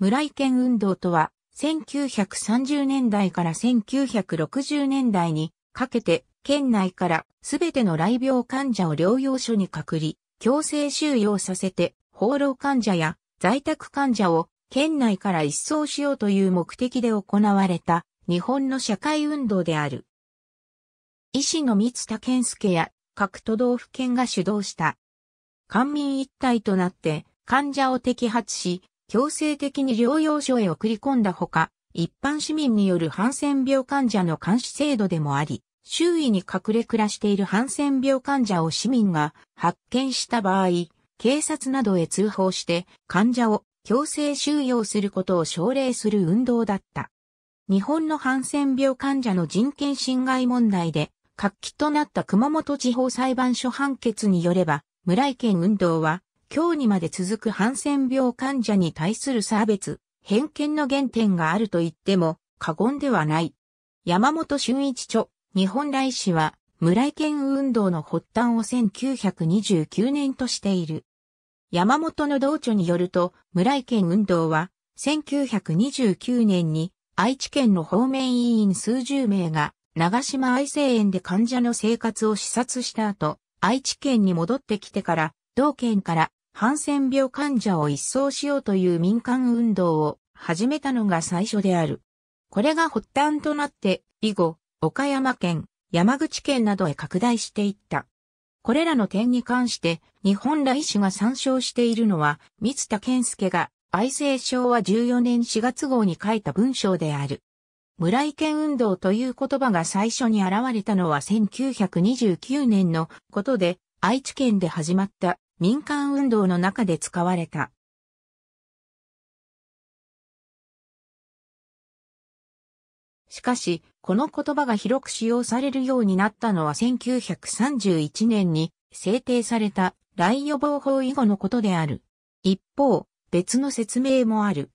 村井県運動とは、1930年代から1960年代にかけて、県内からすべての雷病患者を療養所に隔離、強制収容させて、放浪患者や在宅患者を県内から一掃しようという目的で行われた日本の社会運動である。医師の三田健介や各都道府県が主導した。官民一体となって患者を摘発し、強制的に療養所へ送り込んだほか、一般市民によるハンセン病患者の監視制度でもあり、周囲に隠れ暮らしているハンセン病患者を市民が発見した場合、警察などへ通報して患者を強制収容することを奨励する運動だった。日本のハンセン病患者の人権侵害問題で活気となった熊本地方裁判所判決によれば、村井県運動は今日にまで続くハンセン病患者に対する差別、偏見の原点があると言っても過言ではない。山本俊一著、日本来市は、村井県運動の発端を1929年としている。山本の同著によると、村井県運動は、1929年に愛知県の方面委員数十名が長島愛生園で患者の生活を視察した後、愛知県に戻ってきてから、同県からハンセン病患者を一掃しようという民間運動を始めたのが最初である。これが発端となって、以後、岡山県、山口県などへ拡大していった。これらの点に関して、日本来氏が参照しているのは、三田健介が、愛政昭和14年4月号に書いた文章である。村井県運動という言葉が最初に現れたのは1929年のことで、愛知県で始まった民間運動の中で使われた。しかし、この言葉が広く使用されるようになったのは1931年に制定された雷予防法以後のことである。一方、別の説明もある。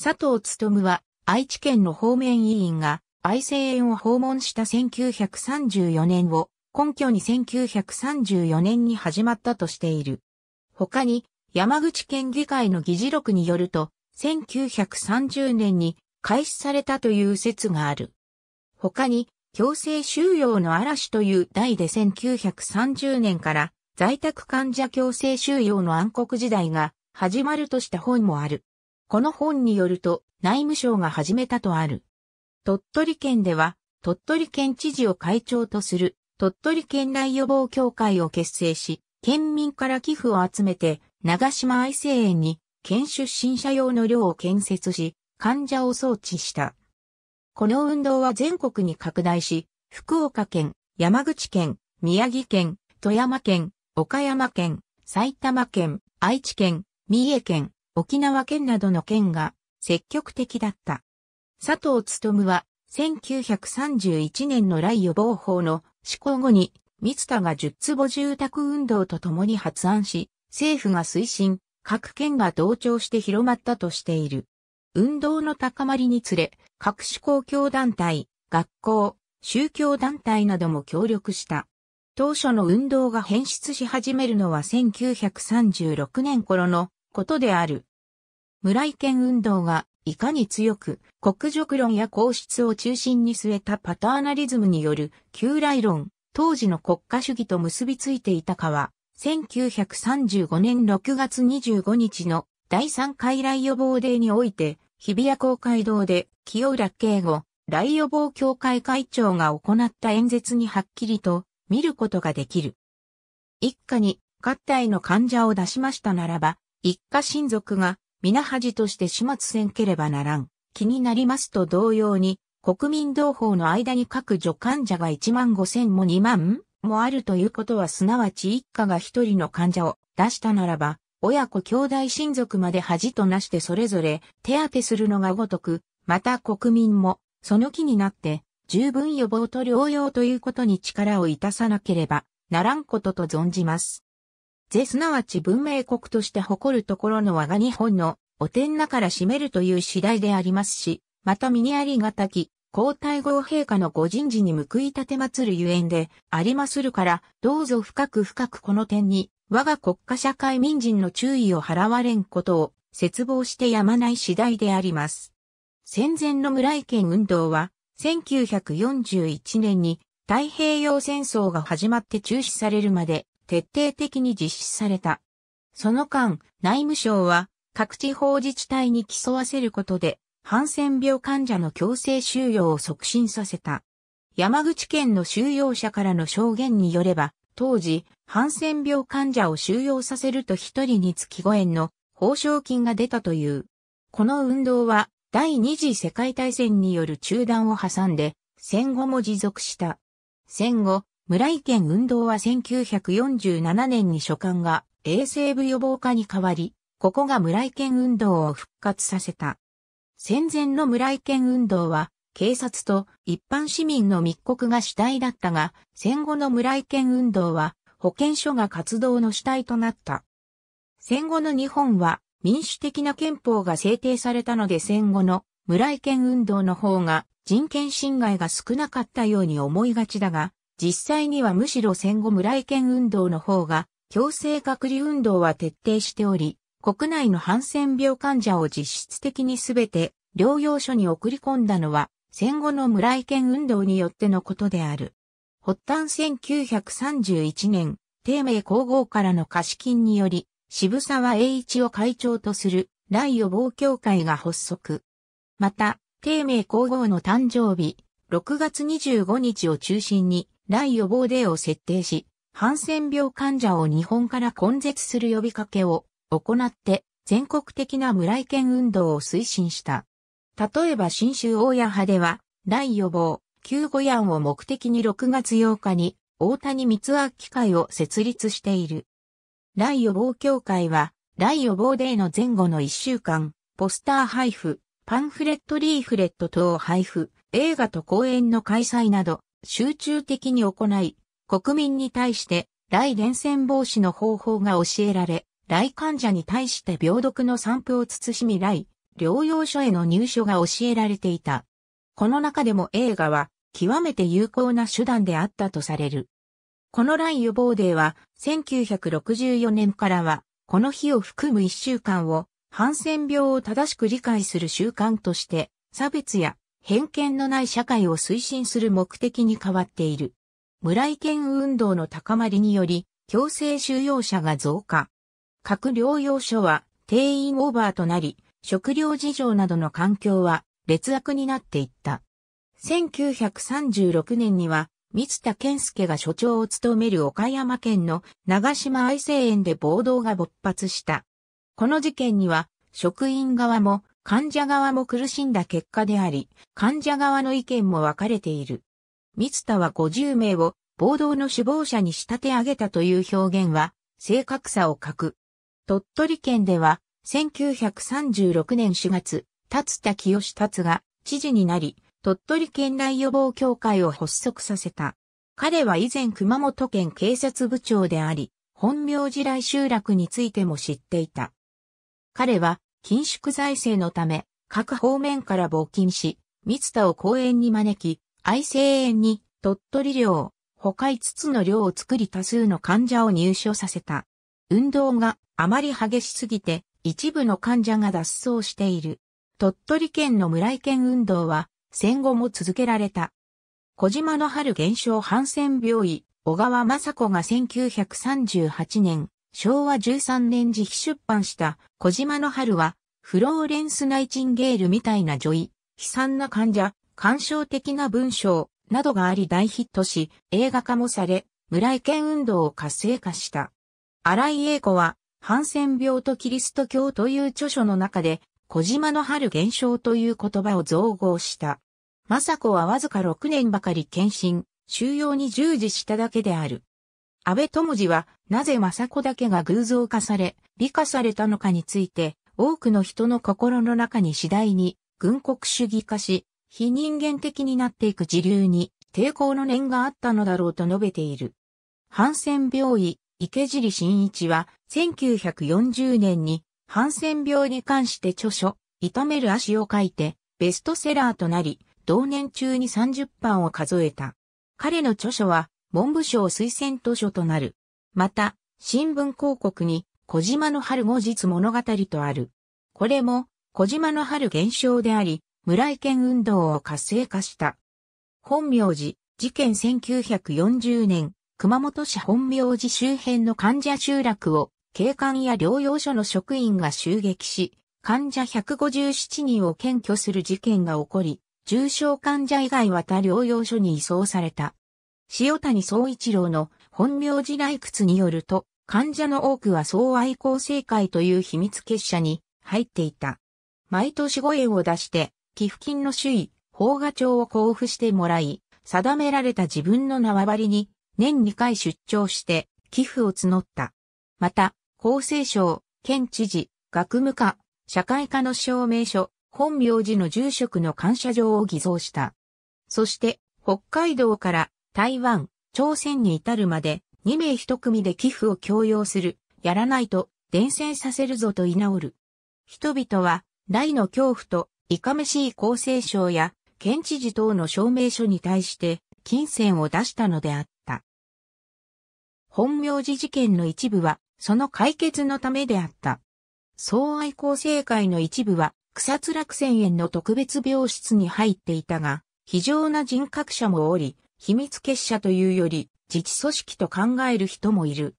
佐藤勉は愛知県の方面委員が愛生園を訪問した1934年を根拠に1934年に始まったとしている。他に、山口県議会の議事録によると、1930年に開始されたという説がある。他に、強制収容の嵐という題で1930年から在宅患者強制収容の暗黒時代が始まるとした本もある。この本によると内務省が始めたとある。鳥取県では鳥取県知事を会長とする鳥取県内予防協会を結成し、県民から寄付を集めて、長島愛生園に、県出身者用の寮を建設し、患者を装置した。この運動は全国に拡大し、福岡県、山口県、宮城県、富山県、岡山県、埼玉県、愛知県、三重県、沖縄県などの県が積極的だった。佐藤勤は1931年の来予防法の施行後に、三田が十坪住宅運動とともに発案し、政府が推進、各県が同調して広まったとしている。運動の高まりにつれ、各種公共団体、学校、宗教団体なども協力した。当初の運動が変質し始めるのは1936年頃のことである。村井県運動がいかに強く、国辱論や皇室を中心に据えたパターナリズムによる旧来論、当時の国家主義と結びついていたかは、1935年6月25日の第3回来予防デーにおいて、日比谷公会堂で清浦慶吾、来予防協会会長が行った演説にはっきりと見ることができる。一家に合体の患者を出しましたならば、一家親族が皆恥として始末せんければならん。気になりますと同様に、国民同胞の間に各助患者が1万5千も2万もあるということはすなわち一家が一人の患者を出したならば、親子兄弟親族まで恥となしてそれぞれ手当てするのがごとく、また国民もその気になって十分予防と療養ということに力をいたさなければならんことと存じます。是すなわち文明国として誇るところの我が日本のお天なから占めるという次第でありますし、また身にありがたき、皇太后陛下のご人事に報い立てまつるゆえんでありまするから、どうぞ深く深くこの点に、我が国家社会民人の注意を払われんことを、絶望してやまない次第であります。戦前の村井県運動は、1941年に太平洋戦争が始まって中止されるまで徹底的に実施された。その間、内務省は各地方自治体に競わせることで、ハンセン病患者の強制収容を促進させた。山口県の収容者からの証言によれば、当時、ハンセン病患者を収容させると一人につき5円の報奨金が出たという。この運動は、第二次世界大戦による中断を挟んで、戦後も持続した。戦後、村井県運動は1947年に所管が衛生部予防課に変わり、ここが村井県運動を復活させた。戦前の村井県運動は、警察と一般市民の密告が主体だったが、戦後の村井県運動は、保健所が活動の主体となった。戦後の日本は、民主的な憲法が制定されたので戦後の村井県運動の方が人権侵害が少なかったように思いがちだが、実際にはむしろ戦後村井県運動の方が、強制隔離運動は徹底しており、国内のハンセン病患者を実質的にすべて療養所に送り込んだのは、戦後の村井県運動によってのことである。発端1931年、帝名皇后からの貸金により、渋沢栄一を会長とする、雷予防協会が発足。また、帝名皇后の誕生日、6月25日を中心に、来予防デーを設定し、ハンセン病患者を日本から根絶する呼びかけを行って全国的な村井県運動を推進した。例えば新州大谷派では、来予防、救護案を目的に6月8日に大谷光明会を設立している。来予防協会は、来予防デーの前後の1週間、ポスター配布、パンフレットリーフレット等配布、映画と公演の開催など、集中的に行い、国民に対して来伝染防止の方法が教えられ、来患者に対して病毒の散布を慎み来、療養所への入所が教えられていた。この中でも映画は極めて有効な手段であったとされる。この来予防デーは1964年からはこの日を含む1週間をハンセン病を正しく理解する習慣として差別や偏見のない社会を推進する目的に変わっている。村井県運動の高まりにより、強制収容者が増加。各療養所は定員オーバーとなり、食料事情などの環境は劣悪になっていった。1936年には、三田健介が所長を務める岡山県の長島愛生園で暴動が勃発した。この事件には、職員側も患者側も苦しんだ結果であり、患者側の意見も分かれている。三田は50名を暴動の首謀者に仕立て上げたという表現は、正確さを欠く。鳥取県では、1936年4月、達田清達が知事になり、鳥取県内予防協会を発足させた。彼は以前熊本県警察部長であり、本名寺来集落についても知っていた。彼は緊縮財政のため、各方面から募金し、三田を公園に招き、愛生園に鳥取寮、他5つの寮を作り多数の患者を入所させた。運動があまり激しすぎて、一部の患者が脱走している。鳥取県の村井県運動は、戦後も続けられた。小島の春現象ハンセン病院、小川雅子が1938年、昭和13年時期出版した小島の春は、フローレンス・ナイチンゲールみたいな女医、悲惨な患者、感傷的な文章などがあり大ヒットし、映画化もされ、村井県運動を活性化した。荒井英子は、ハンセン病とキリスト教という著書の中で、小島の春現象という言葉を造語した。雅子はわずか6年ばかり検診、収容に従事しただけである。安倍智次は、なぜ政子だけが偶像化され、美化されたのかについて、多くの人の心の中に次第に、軍国主義化し、非人間的になっていく自流に、抵抗の念があったのだろうと述べている。ハンセン病医、池尻真一は、1940年に、ハンセン病に関して著書、痛める足を書いて、ベストセラーとなり、同年中に30版を数えた。彼の著書は、文部省推薦図書となる。また、新聞広告に、小島の春後日物語とある。これも、小島の春現象であり、村井県運動を活性化した。本名寺、事件1940年、熊本市本名寺周辺の患者集落を、警官や療養所の職員が襲撃し、患者157人を検挙する事件が起こり、重症患者以外は他療養所に移送された。塩谷総一郎の本名寺来屈によると、患者の多くは総愛好生会という秘密結社に入っていた。毎年5円を出して、寄付金の主位、法画帳を交付してもらい、定められた自分の縄張りに年2回出張して寄付を募った。また、厚生省、県知事、学務課、社会課の証明書、本名寺の住職の感謝状を偽造した。そして、北海道から台湾、朝鮮に至るまで2名1組で寄付を強要する、やらないと伝染させるぞと居直る。人々は、大の恐怖と、いかめしい厚生省や、県知事等の証明書に対して、金銭を出したのであった。本名寺事件の一部は、その解決のためであった。相愛厚生会の一部は、草津落泉園の特別病室に入っていたが、非常な人格者もおり、秘密結社というより、自治組織と考える人もいる。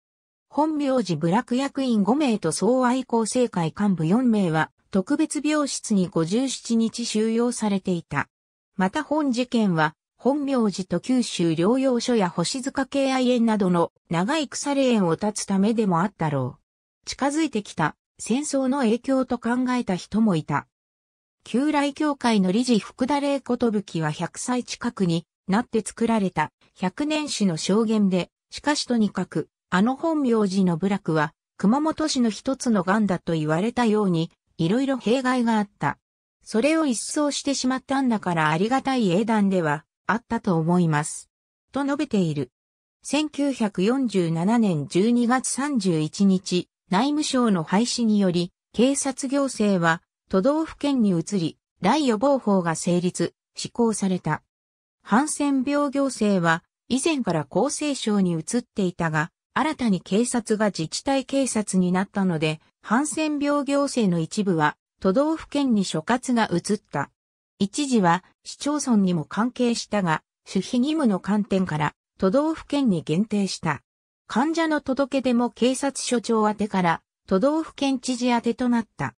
本名字部落役員5名と総愛好政会幹部4名は、特別病室に57日収容されていた。また本事件は、本名寺と九州療養所や星塚敬愛園などの長い腐れ縁を断つためでもあったろう。近づいてきた戦争の影響と考えた人もいた。旧来協会の理事福田玲子とぶきは100歳近くになって作られた百年史の証言で、しかしとにかく、あの本名字の部落は、熊本市の一つの癌だと言われたように、いろいろ弊害があった。それを一掃してしまったんだからありがたい英断では、あったと思います。と述べている。1947年12月31日、内務省の廃止により、警察行政は都道府県に移り、大予防法が成立、施行された。ハンセン病行政は以前から厚生省に移っていたが、新たに警察が自治体警察になったので、ハンセン病行政の一部は都道府県に所轄が移った。一時は市町村にも関係したが、守秘義務の観点から都道府県に限定した。患者の届け出も警察署長宛てから都道府県知事宛てとなった。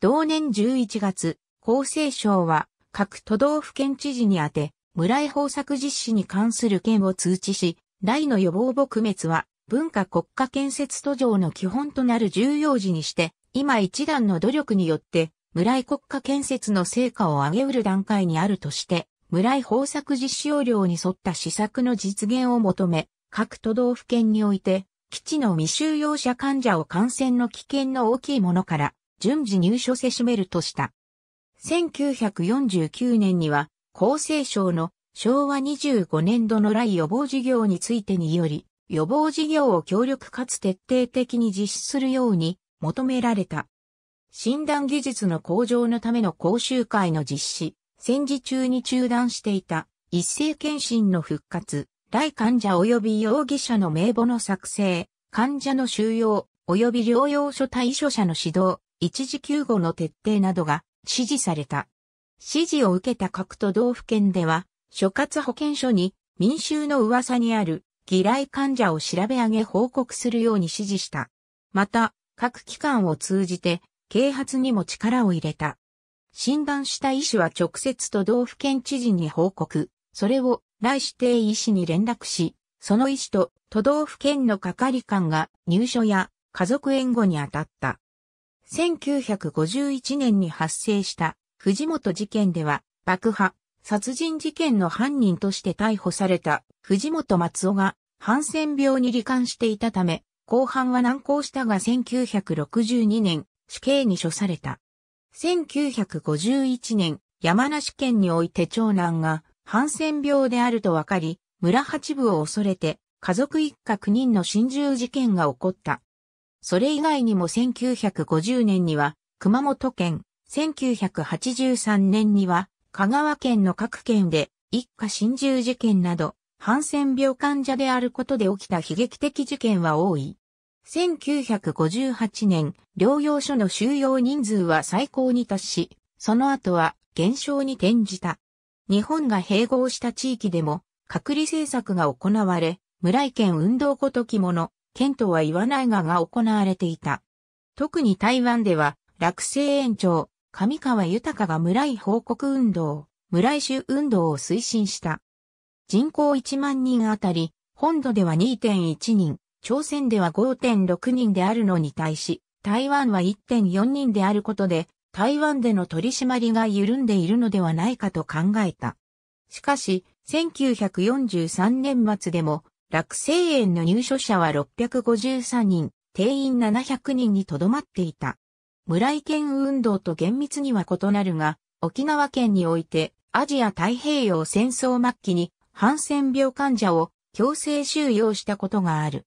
同年11月、厚生省は各都道府県知事に宛て村井豊作実施に関する件を通知し、大の予防撲滅は文化国家建設途上の基本となる重要事にして、今一段の努力によって村井国家建設の成果を上げうる段階にあるとして、村井豊作実施要領に沿った施策の実現を求め、各都道府県において、基地の未収容者患者を感染の危険の大きいものから、順次入所せしめるとした。1949年には、厚生省の昭和25年度の来予防事業についてにより、予防事業を協力かつ徹底的に実施するように求められた。診断技術の向上のための講習会の実施、戦時中に中断していた一斉検診の復活、来患者及び容疑者の名簿の作成、患者の収容及び療養所対処者の指導、一時救護の徹底などが指示された。指示を受けた各都道府県では、所轄保健所に民衆の噂にある疑来患者を調べ上げ報告するように指示した。また、各機関を通じて啓発にも力を入れた。診断した医師は直接都道府県知事に報告、それを来指定医師に連絡し、その医師と都道府県の係官が入所や家族援護に当たった。1951年に発生した藤本事件では、爆破、殺人事件の犯人として逮捕された藤本松尾が、ハンセン病に罹患していたため、後半は難航したが1962年、死刑に処された。1951年、山梨県において長男が、ハンセン病であると分かり、村八部を恐れて、家族一家9人の心中事件が起こった。それ以外にも1950年には、熊本県1983年には、香川県の各県で、一家心中事件など、ハンセン病患者であることで起きた悲劇的事件は多い。1958年、療養所の収容人数は最高に達し、その後は減少に転じた。日本が併合した地域でも、隔離政策が行われ、村井県運動ごときもの、県とは言わないがが行われていた。特に台湾では、落成延長、上川豊が村井報告運動、村井州運動を推進した。人口1万人あたり、本土では2.1人、朝鮮では5.6人であるのに対し、台湾は1.4人であることで、台湾での取り締まりが緩んでいるのではないかと考えた。しかし、1943年末でも、落成園の入所者は653人、定員700人にとどまっていた。村井県運動と厳密には異なるが、沖縄県においてアジア太平洋戦争末期にハンセン病患者を強制収容したことがある。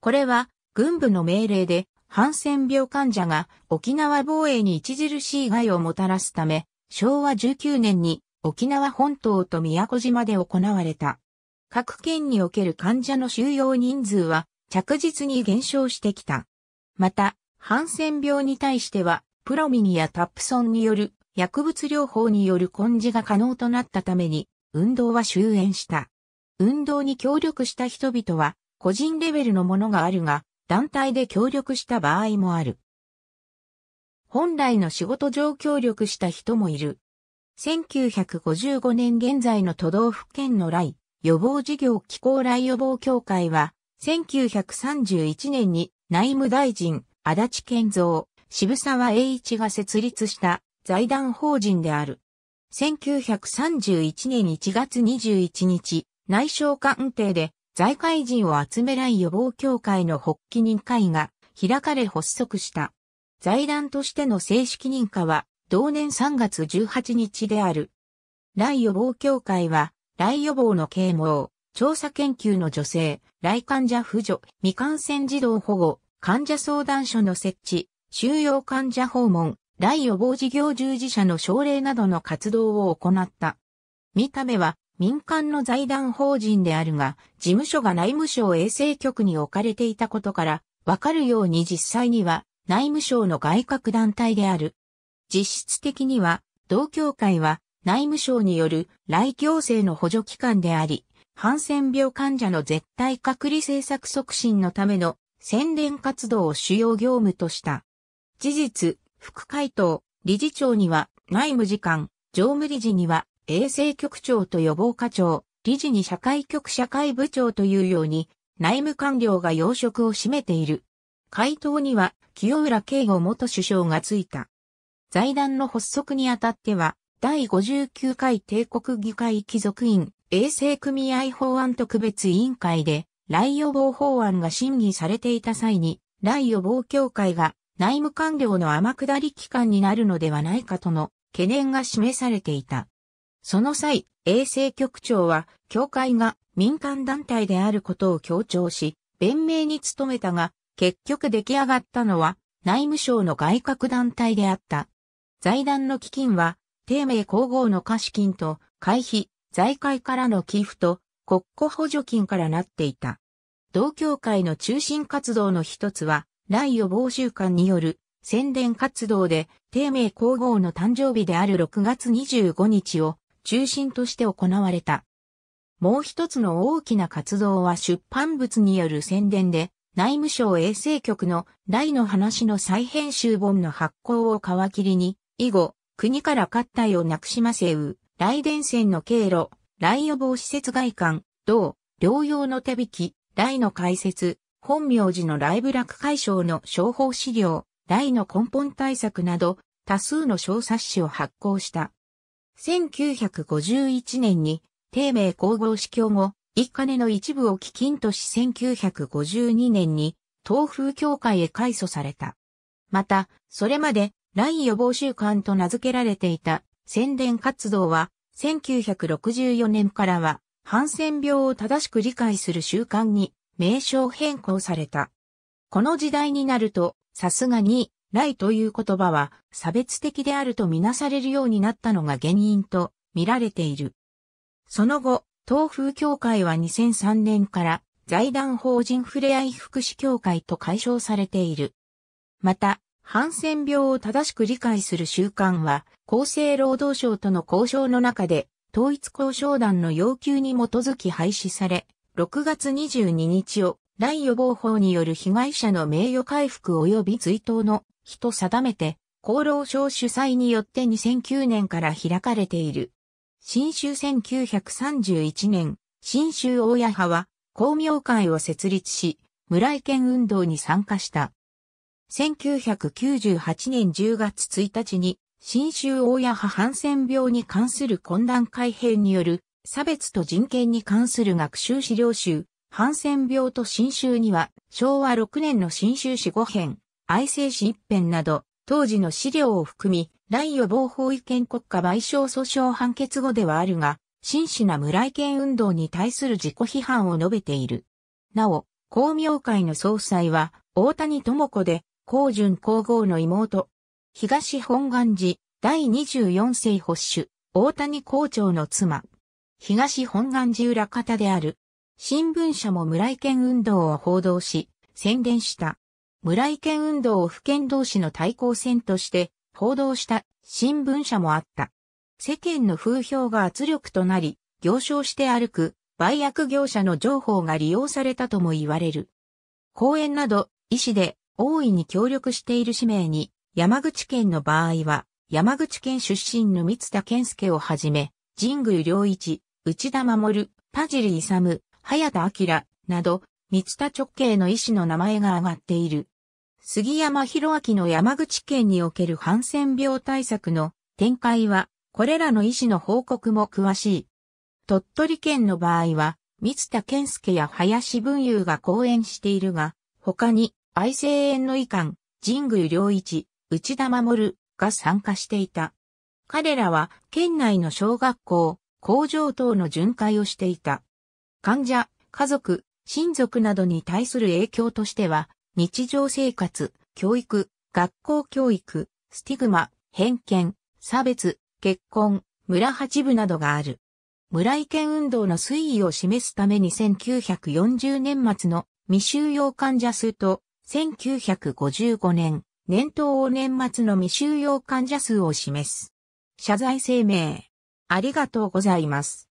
これは軍部の命令でハンセン病患者が沖縄防衛に著しい害をもたらすため、昭和19年に沖縄本島と宮古島で行われた。各県における患者の収容人数は着実に減少してきた。また、ハンセン病に対しては、プロミニやタップソンによる薬物療法による根治が可能となったために、運動は終焉した。運動に協力した人々は、個人レベルのものがあるが、団体で協力した場合もある。本来の仕事上協力した人もいる。1955年現在の都道府県の来、予防事業機構来予防協会は、1931年に内務大臣、足立健三、渋沢栄一が設立した財団法人である。1931年1月21日、内省官邸で財界人を集め来予防協会の発起人会が開かれ発足した。財団としての正式認可は同年3月18日である。来予防協会は、来予防の啓蒙、調査研究の女性、来患者扶助、未感染児童保護、患者相談所の設置、収容患者訪問、来予防事業従事者の奨励などの活動を行った。見た目は民間の財団法人であるが、事務所が内務省衛生局に置かれていたことから、わかるように実際には内務省の外郭団体である。実質的には、同協会は内務省による来行政の補助機関であり、ハンセン病患者の絶対隔離政策促進のための宣伝活動を主要業務とした。事実、副会頭、理事長には内務次官、常務理事には衛生局長と予防課長、理事に社会局社会部長というように内務官僚が要職を占めている。回答には清浦慶吾元首相がついた。財団の発足にあたっては、第59回帝国議会貴族院衛生組合法案特別委員会で、雷予防法案が審議されていた際に、雷予防協会が内務官僚の天下り機関になるのではないかとの懸念が示されていた。その際、衛生局長は、協会が民間団体であることを強調し、弁明に努めたが、結局出来上がったのは、内務省の外郭団体であった。財団の基金は、低迷皇后の貸金と、会費、財界からの寄付と、国庫補助金からなっていた。同協会の中心活動の一つは、雷予防習慣による宣伝活動で、低迷皇后の誕生日である6月25日を中心として行われた。もう一つの大きな活動は出版物による宣伝で、内務省衛生局の来の話の再編集本の発行を皮切りに、以後、国から合体をなくしませう、来電線の経路、来予防施設外観、同、療養の手引き、大の解説、本名寺のライブ落解消の商法資料、来の根本対策など、多数の小冊子を発行した。1951年に、帝名皇后司教後、一金の一部を基金とし1952年に、東風協会へ改組された。また、それまで、来予防週間と名付けられていた宣伝活動は、1964年からは、ハンセン病を正しく理解する習慣に名称変更された。この時代になると、さすがに、雷という言葉は差別的であるとみなされるようになったのが原因と見られている。その後、東風協会は2003年から財団法人ふれあい福祉協会と解消されている。また、ハンセン病を正しく理解する習慣は、厚生労働省との交渉の中で統一交渉団の要求に基づき廃止され、6月22日を、来予防法による被害者の名誉回復及び追悼の日と定めて、厚労省主催によって2009年から開かれている。新州1931年、新州大谷派は公明会を設立し、村井県運動に参加した。1998年10月1日に新州大派ハンセン病に関する混乱改変による差別と人権に関する学習資料集、ハンセン病と新州には、昭和6年の新州史5編、愛生史1編など、当時の資料を含み、来予防法違憲国家賠償訴訟判決後ではあるが、真摯な無来権運動に対する自己批判を述べている。なお、公明会の総裁は、大谷智子で、高順皇后の妹、東本願寺、第24世保守、大谷校長の妻。東本願寺裏方である。新聞社も村井県運動を報道し、宣伝した。村井県運動を府県同士の対抗戦として報道した新聞社もあった。世間の風評が圧力となり、行商して歩く売薬業者の情報が利用されたとも言われる。講演など、医師で大いに協力している使命に、山口県の場合は、山口県出身の三田健介をはじめ、神宮良一、内田守、田尻勇、早田明など、三田直系の医師の名前が挙がっている。杉山博明の山口県におけるハンセン病対策の展開は、これらの医師の報告も詳しい。鳥取県の場合は、三田健介や林文雄が講演しているが、他に、愛生園の遺憾、神宮良一、内田守が参加していた。彼らは県内の小学校、工場等の巡回をしていた。患者、家族、親族などに対する影響としては、日常生活、教育、学校教育、スティグマ、偏見、差別、結婚、村八部などがある。村意見運動の推移を示すために1940年末の未収容患者数と1955年年頭を年末の未収容患者数を示す。謝罪声明。ありがとうございます。